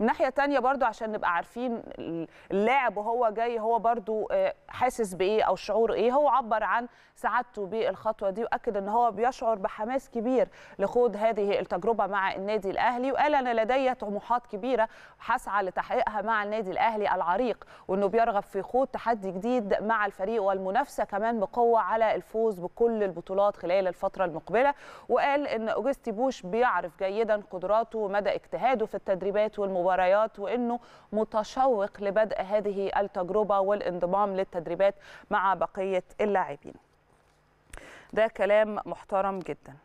من ناحيه ثانيه برضو عشان نبقى عارفين اللاعب وهو جاي هو برضو آه، حاسس بايه او شعوره ايه هو عبر عن سعادته بالخطوه دي واكد ان هو بيشعر بحماس كبير لخوض هذه التجربه مع النادي الاهلي وقال انا لدي طموحات كبيره حسعى لتحقيقها مع النادي الاهلي العريق وانه بيرغب في خوض تحدي جديد مع الفريق والمنافسه كمان بقوه على الفوز بكل البطولات خلال الفتره المقبله وقال ان اوجستي بوش بيعرف جيدا قدراته ومدى اجتهاده في التدريبات والم المباريات وانه متشوق لبدء هذه التجربه والانضمام للتدريبات مع بقيه اللاعبين ده كلام محترم جدا